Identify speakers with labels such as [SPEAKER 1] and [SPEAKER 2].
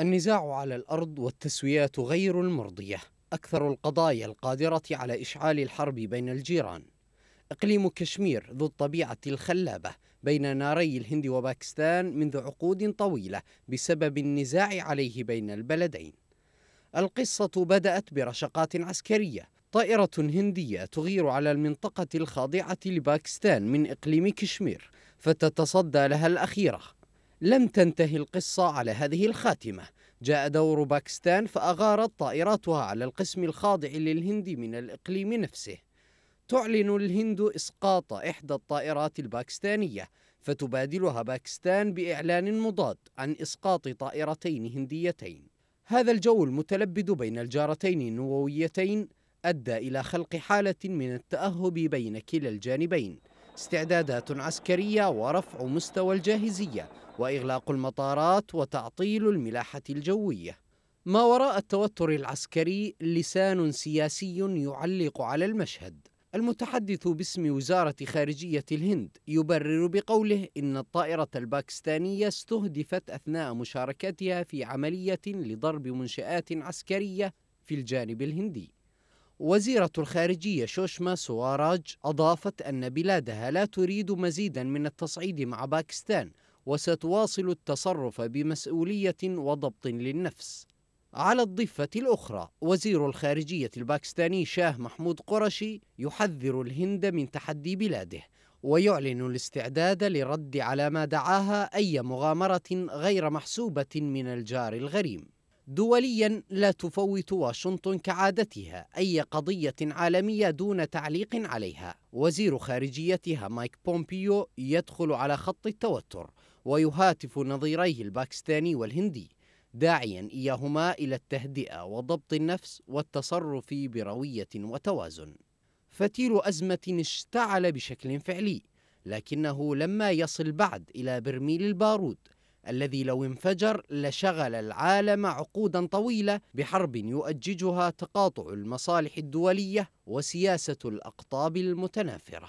[SPEAKER 1] النزاع على الأرض والتسويات غير المرضية أكثر القضايا القادرة على إشعال الحرب بين الجيران إقليم كشمير ذو الطبيعة الخلابة بين ناري الهند وباكستان منذ عقود طويلة بسبب النزاع عليه بين البلدين القصة بدأت برشقات عسكرية طائرة هندية تغير على المنطقة الخاضعة لباكستان من إقليم كشمير فتتصدى لها الأخيرة لم تنتهي القصة على هذه الخاتمة جاء دور باكستان فأغارت طائراتها على القسم الخاضع للهند من الإقليم نفسه تعلن الهند إسقاط إحدى الطائرات الباكستانية فتبادلها باكستان بإعلان مضاد عن إسقاط طائرتين هنديتين هذا الجو المتلبد بين الجارتين النوويتين أدى إلى خلق حالة من التأهب بين كلا الجانبين استعدادات عسكرية ورفع مستوى الجاهزية وإغلاق المطارات وتعطيل الملاحة الجوية ما وراء التوتر العسكري لسان سياسي يعلق على المشهد المتحدث باسم وزارة خارجية الهند يبرر بقوله إن الطائرة الباكستانية استهدفت أثناء مشاركتها في عملية لضرب منشآت عسكرية في الجانب الهندي وزيرة الخارجية شوشما سواراج أضافت أن بلادها لا تريد مزيدا من التصعيد مع باكستان وستواصل التصرف بمسؤولية وضبط للنفس على الضفة الأخرى وزير الخارجية الباكستاني شاه محمود قرشي يحذر الهند من تحدي بلاده ويعلن الاستعداد لرد على ما دعاها أي مغامرة غير محسوبة من الجار الغريم دوليا لا تفوت واشنطن كعادتها أي قضية عالمية دون تعليق عليها وزير خارجيتها مايك بومبيو يدخل على خط التوتر ويهاتف نظيريه الباكستاني والهندي داعيا إياهما إلى التهدئة وضبط النفس والتصرف بروية وتوازن فتيل أزمة اشتعل بشكل فعلي لكنه لما يصل بعد إلى برميل البارود الذي لو انفجر لشغل العالم عقودا طويلة بحرب يؤججها تقاطع المصالح الدولية وسياسة الأقطاب المتنافرة